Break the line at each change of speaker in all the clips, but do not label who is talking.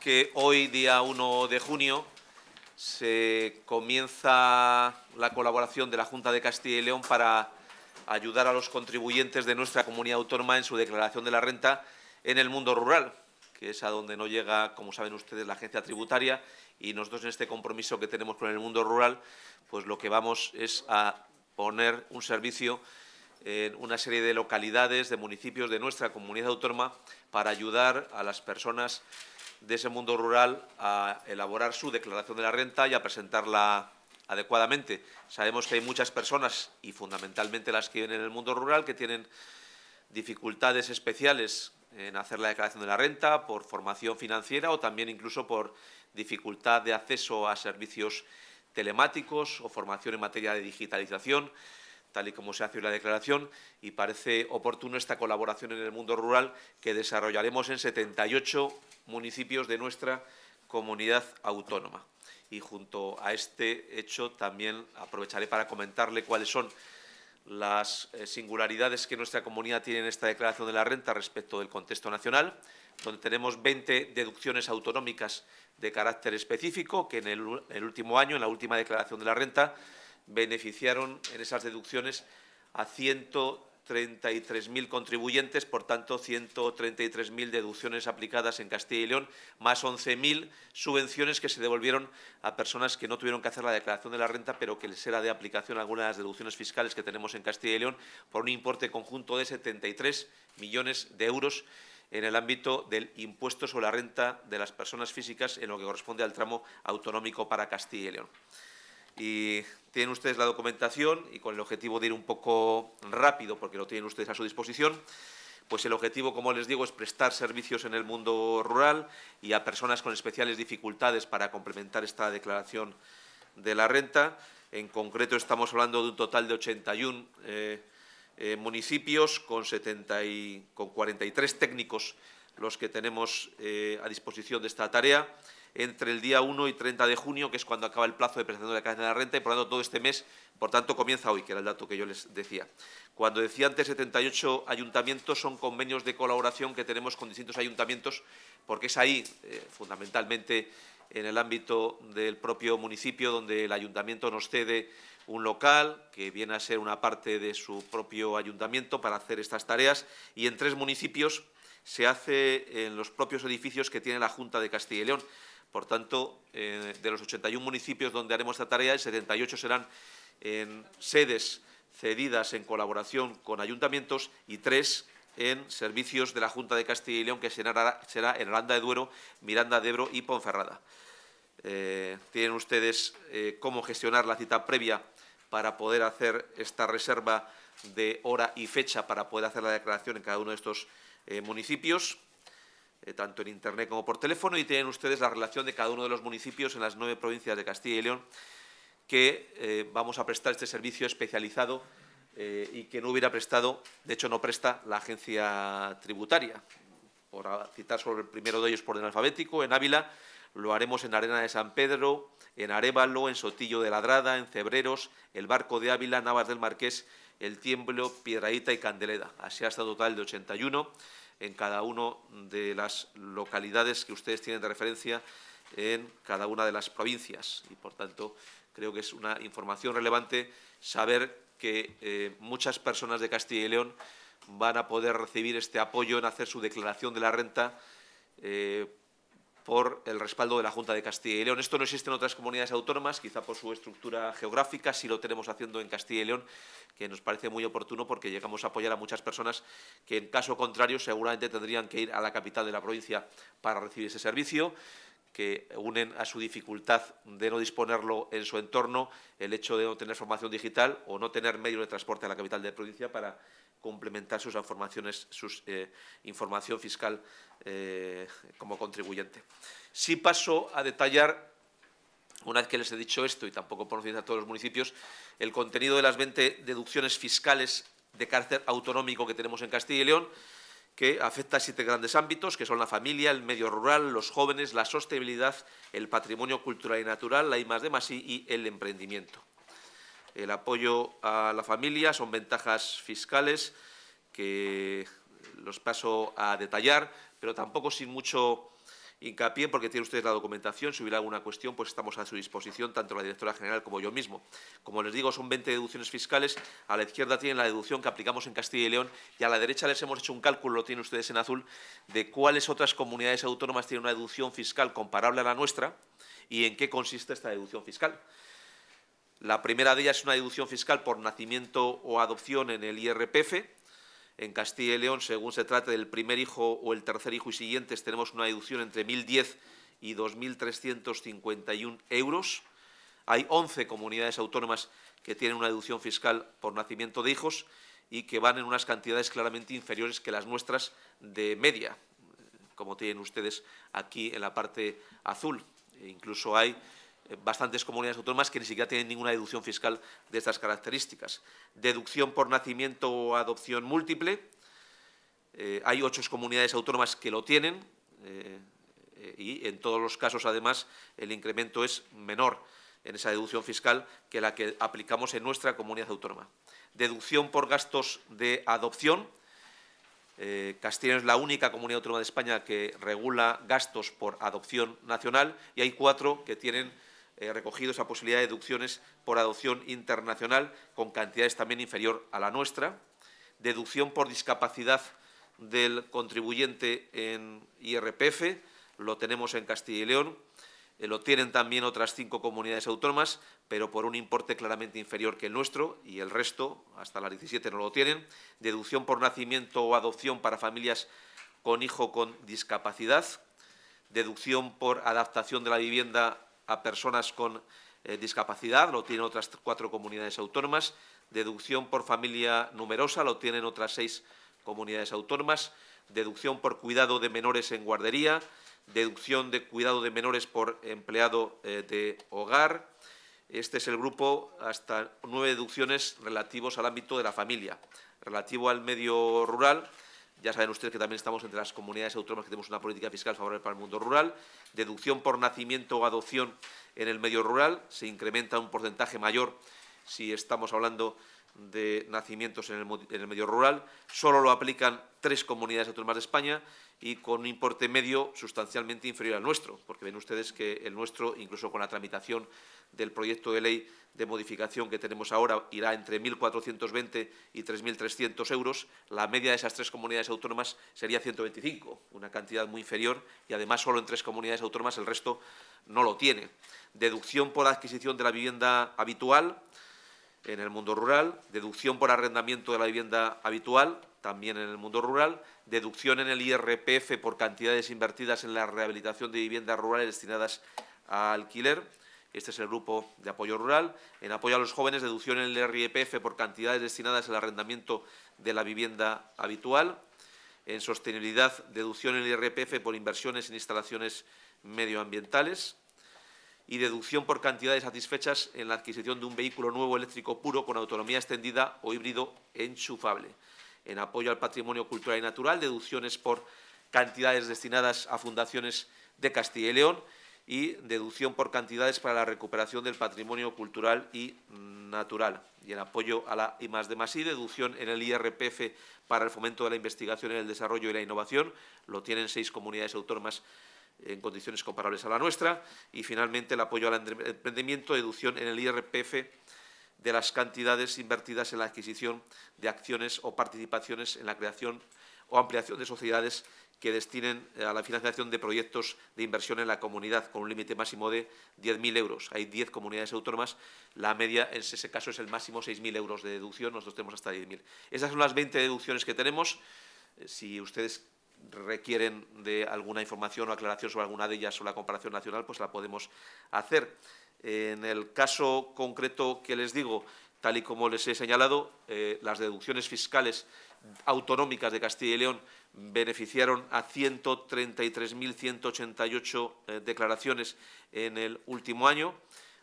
que hoy, día 1 de junio, se comienza la colaboración de la Junta de Castilla y León para ayudar a los contribuyentes de nuestra comunidad autónoma en su declaración de la renta en el mundo rural, que es a donde no llega, como saben ustedes, la agencia tributaria. Y nosotros en este compromiso que tenemos con el mundo rural, pues lo que vamos es a poner un servicio en una serie de localidades, de municipios de nuestra comunidad autónoma, para ayudar a las personas de ese mundo rural a elaborar su declaración de la renta y a presentarla adecuadamente. Sabemos que hay muchas personas, y fundamentalmente las que viven en el mundo rural, que tienen dificultades especiales en hacer la declaración de la renta por formación financiera o también incluso por dificultad de acceso a servicios telemáticos o formación en materia de digitalización tal y como se hace en la declaración, y parece oportuno esta colaboración en el mundo rural que desarrollaremos en 78 municipios de nuestra comunidad autónoma. Y junto a este hecho también aprovecharé para comentarle cuáles son las eh, singularidades que nuestra comunidad tiene en esta declaración de la renta respecto del contexto nacional, donde tenemos 20 deducciones autonómicas de carácter específico que en el, el último año, en la última declaración de la renta, beneficiaron en esas deducciones a 133.000 contribuyentes, por tanto, 133.000 deducciones aplicadas en Castilla y León, más 11.000 subvenciones que se devolvieron a personas que no tuvieron que hacer la declaración de la renta, pero que les era de aplicación algunas de las deducciones fiscales que tenemos en Castilla y León, por un importe conjunto de 73 millones de euros en el ámbito del impuesto sobre la renta de las personas físicas en lo que corresponde al tramo autonómico para Castilla y León. Y tienen ustedes la documentación y con el objetivo de ir un poco rápido, porque lo tienen ustedes a su disposición, pues el objetivo, como les digo, es prestar servicios en el mundo rural y a personas con especiales dificultades para complementar esta declaración de la renta. En concreto, estamos hablando de un total de 81 eh, eh, municipios con, y, con 43 técnicos los que tenemos eh, a disposición de esta tarea entre el día 1 y 30 de junio, que es cuando acaba el plazo de presentación de la cadena de la renta, y por tanto todo este mes, por tanto comienza hoy, que era el dato que yo les decía. Cuando decía antes 78 ayuntamientos, son convenios de colaboración que tenemos con distintos ayuntamientos, porque es ahí, eh, fundamentalmente, en el ámbito del propio municipio, donde el ayuntamiento nos cede un local que viene a ser una parte de su propio ayuntamiento para hacer estas tareas, y en tres municipios se hace en los propios edificios que tiene la Junta de Castilla y León. Por tanto, eh, de los 81 municipios donde haremos esta tarea, 78 serán en sedes cedidas en colaboración con ayuntamientos y tres en servicios de la Junta de Castilla y León, que será, en Aranda de Duero, Miranda de Ebro y Ponferrada. Eh, tienen ustedes eh, cómo gestionar la cita previa para poder hacer esta reserva de hora y fecha para poder hacer la declaración en cada uno de estos eh, municipios, eh, tanto en Internet como por teléfono, y tienen ustedes la relación de cada uno de los municipios en las nueve provincias de Castilla y León que eh, vamos a prestar este servicio especializado y que no hubiera prestado, de hecho no presta, la agencia tributaria. Por citar solo el primero de ellos por el alfabético, en Ávila lo haremos en Arena de San Pedro, en Arévalo, en Sotillo de Ladrada, en Cebreros, el Barco de Ávila, Navas del Marqués el Tiemblo, Piedraíta y Candeleda. así hasta total de 81 en cada una de las localidades que ustedes tienen de referencia en cada una de las provincias. Y, por tanto, creo que es una información relevante saber que eh, muchas personas de Castilla y León van a poder recibir este apoyo en hacer su declaración de la renta eh, por el respaldo de la Junta de Castilla y León. Esto no existe en otras comunidades autónomas, quizá por su estructura geográfica, sí lo tenemos haciendo en Castilla y León, que nos parece muy oportuno porque llegamos a apoyar a muchas personas que en caso contrario seguramente tendrían que ir a la capital de la provincia para recibir ese servicio que unen a su dificultad de no disponerlo en su entorno el hecho de no tener formación digital o no tener medio de transporte a la capital de la provincia para complementar sus informaciones, su eh, información fiscal eh, como contribuyente. Sí paso a detallar, una vez que les he dicho esto, y tampoco por a todos los municipios, el contenido de las 20 deducciones fiscales de carácter autonómico que tenemos en Castilla y León, que afecta a siete grandes ámbitos, que son la familia, el medio rural, los jóvenes, la sostenibilidad, el patrimonio cultural y natural, la demás y el emprendimiento el apoyo a la familia, son ventajas fiscales que los paso a detallar, pero tampoco sin mucho hincapié, porque tienen ustedes la documentación, si hubiera alguna cuestión, pues estamos a su disposición, tanto la directora general como yo mismo. Como les digo, son 20 deducciones fiscales, a la izquierda tienen la deducción que aplicamos en Castilla y León, y a la derecha les hemos hecho un cálculo, lo tienen ustedes en azul, de cuáles otras comunidades autónomas tienen una deducción fiscal comparable a la nuestra y en qué consiste esta deducción fiscal. La primera de ellas es una deducción fiscal por nacimiento o adopción en el IRPF. En Castilla y León, según se trate del primer hijo o el tercer hijo y siguientes, tenemos una deducción entre 1.010 y 2.351 euros. Hay 11 comunidades autónomas que tienen una deducción fiscal por nacimiento de hijos y que van en unas cantidades claramente inferiores que las nuestras de media, como tienen ustedes aquí en la parte azul. E incluso hay eh, bastantes comunidades autónomas que ni siquiera tienen ninguna deducción fiscal de estas características. Deducción por nacimiento o adopción múltiple. Eh, hay ocho comunidades autónomas que lo tienen eh, y en todos los casos, además, el incremento es menor en esa deducción fiscal que la que aplicamos en nuestra comunidad autónoma. Deducción por gastos de adopción. Castilla es la única comunidad autónoma de España que regula gastos por adopción nacional y hay cuatro que tienen he eh, recogido esa posibilidad de deducciones por adopción internacional con cantidades también inferior a la nuestra, deducción por discapacidad del contribuyente en IRPF, lo tenemos en Castilla y León, eh, lo tienen también otras cinco comunidades autónomas, pero por un importe claramente inferior que el nuestro y el resto, hasta las 17 no lo tienen, deducción por nacimiento o adopción para familias con hijo con discapacidad, deducción por adaptación de la vivienda a personas con eh, discapacidad, lo tienen otras cuatro comunidades autónomas. Deducción por familia numerosa, lo tienen otras seis comunidades autónomas. Deducción por cuidado de menores en guardería. Deducción de cuidado de menores por empleado eh, de hogar. Este es el grupo hasta nueve deducciones relativos al ámbito de la familia. Relativo al medio rural, ya saben ustedes que también estamos entre las comunidades autónomas que tenemos una política fiscal favorable para el mundo rural. Deducción por nacimiento o adopción en el medio rural se incrementa un porcentaje mayor si estamos hablando de nacimientos en el, medio rural. Solo lo aplican tres comunidades autónomas de España y con un importe medio sustancialmente inferior al nuestro, porque ven ustedes que el nuestro, incluso con la tramitación del proyecto de ley de modificación que tenemos ahora, irá entre 1.420 y 3.300 euros. La media de esas tres comunidades autónomas sería 125, una cantidad muy inferior, y además solo en tres comunidades autónomas el resto no lo tiene. Deducción por adquisición de la vivienda habitual, en el mundo rural, deducción por arrendamiento de la vivienda habitual, también en el mundo rural, deducción en el IRPF por cantidades invertidas en la rehabilitación de viviendas rurales destinadas a alquiler, este es el grupo de apoyo rural, en apoyo a los jóvenes, deducción en el IRPF por cantidades destinadas al arrendamiento de la vivienda habitual, en sostenibilidad, deducción en el IRPF por inversiones en instalaciones medioambientales, y deducción por cantidades satisfechas en la adquisición de un vehículo nuevo eléctrico puro con autonomía extendida o híbrido enchufable. En apoyo al patrimonio cultural y natural, deducciones por cantidades destinadas a fundaciones de Castilla y León y deducción por cantidades para la recuperación del patrimonio cultural y natural. Y en apoyo a la I más deducción en el IRPF para el fomento de la investigación, en el desarrollo y la innovación, lo tienen seis comunidades autónomas en condiciones comparables a la nuestra. Y finalmente el apoyo al emprendimiento, deducción en el IRPF de las cantidades invertidas en la adquisición de acciones o participaciones en la creación o ampliación de sociedades que destinen eh, a la financiación de proyectos de inversión en la comunidad, con un límite máximo de 10.000 euros. Hay 10 comunidades autónomas, la media en ese caso es el máximo 6.000 euros de deducción, nosotros tenemos hasta 10.000. Esas son las 20 deducciones que tenemos. Eh, si ustedes requieren de alguna información o aclaración sobre alguna de ellas o la comparación nacional, pues la podemos hacer. En el caso concreto que les digo, tal y como les he señalado, eh, las deducciones fiscales autonómicas de Castilla y León beneficiaron a 133.188 eh, declaraciones en el último año,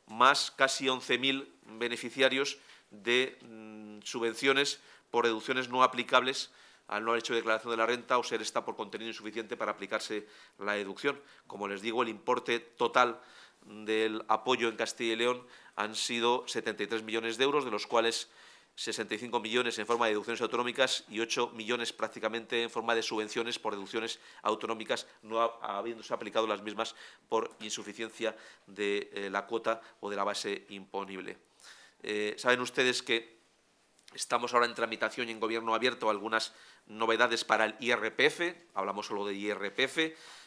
más casi 11.000 beneficiarios de mm, subvenciones por deducciones no aplicables al no haber hecho declaración de la renta o ser esta por contenido insuficiente para aplicarse la deducción. Como les digo, el importe total del apoyo en Castilla y León han sido 73 millones de euros, de los cuales 65 millones en forma de deducciones autonómicas y 8 millones prácticamente en forma de subvenciones por deducciones autonómicas, no habiéndose aplicado las mismas por insuficiencia de eh, la cuota o de la base imponible. Eh, saben ustedes que Estamos ahora en tramitación y en gobierno abierto algunas novedades para el IRPF, hablamos solo de IRPF,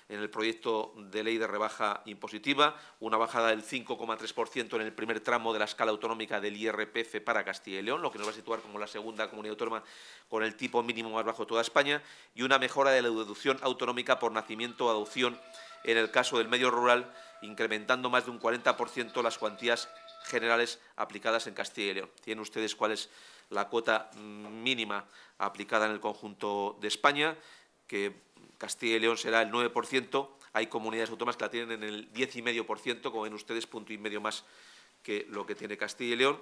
en el proyecto de ley de rebaja impositiva, una bajada del 5,3% en el primer tramo de la escala autonómica del IRPF para Castilla y León, lo que nos va a situar como la segunda comunidad autónoma con el tipo mínimo más bajo de toda España, y una mejora de la deducción autonómica por nacimiento o adopción en el caso del medio rural, incrementando más de un 40% las cuantías generales aplicadas en Castilla y León. Tienen ustedes cuál es la cuota mínima aplicada en el conjunto de España, que Castilla y León será el 9%, hay comunidades autónomas que la tienen en el 10,5%, como ven ustedes, punto y medio más que lo que tiene Castilla y León.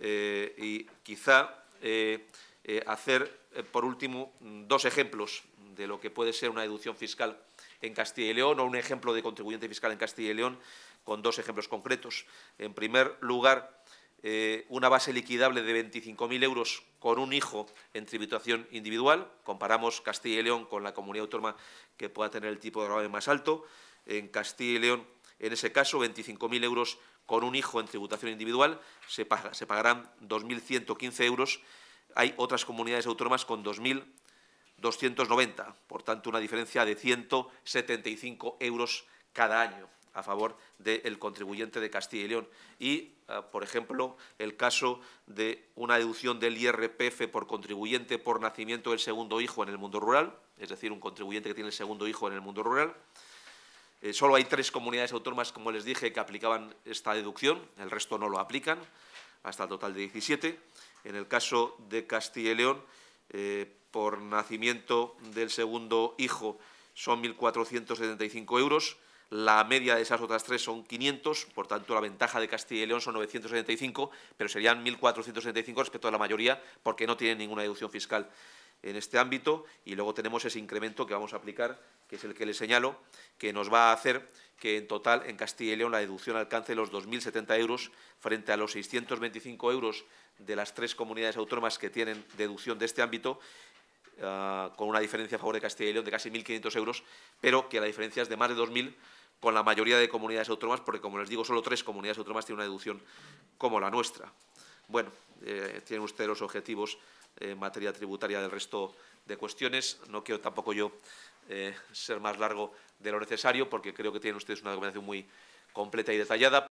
Eh, y quizá eh, eh, hacer, por último, dos ejemplos de lo que puede ser una deducción fiscal en Castilla y León o un ejemplo de contribuyente fiscal en Castilla y León con dos ejemplos concretos. En primer lugar, eh, una base liquidable de 25.000 euros con un hijo en tributación individual. Comparamos Castilla y León con la comunidad autónoma que pueda tener el tipo de gravamen más alto. En Castilla y León, en ese caso, 25.000 euros con un hijo en tributación individual, se, se pagarán 2.115 euros. Hay otras comunidades autónomas con 2.290, por tanto, una diferencia de 175 euros cada año a favor del contribuyente de Castilla y León. Y, eh, por ejemplo, el caso de una deducción del IRPF por contribuyente por nacimiento del segundo hijo en el mundo rural, es decir, un contribuyente que tiene el segundo hijo en el mundo rural. Eh, solo hay tres comunidades autónomas, como les dije, que aplicaban esta deducción, el resto no lo aplican, hasta el total de 17. En el caso de Castilla y León, eh, por nacimiento del segundo hijo son 1.475 euros, la media de esas otras tres son 500, por tanto la ventaja de Castilla y León son 975, pero serían 1.475 respecto a la mayoría porque no tienen ninguna deducción fiscal en este ámbito y luego tenemos ese incremento que vamos a aplicar, que es el que le señalo, que nos va a hacer que en total en Castilla y León la deducción alcance los 2.070 euros frente a los 625 euros de las tres comunidades autónomas que tienen deducción de este ámbito Ah, con una diferencia a favor de Castilla y León de casi 1.500 euros, pero que la diferencia es de más de 2.000 con la mayoría de comunidades autónomas, porque como les digo, solo tres comunidades autónomas tienen una deducción como la nuestra. Bueno, eh, tienen ustedes los objetivos en materia tributaria del resto de cuestiones. No quiero tampoco yo eh, ser más largo de lo necesario, porque creo que tienen ustedes una documentación muy completa y detallada.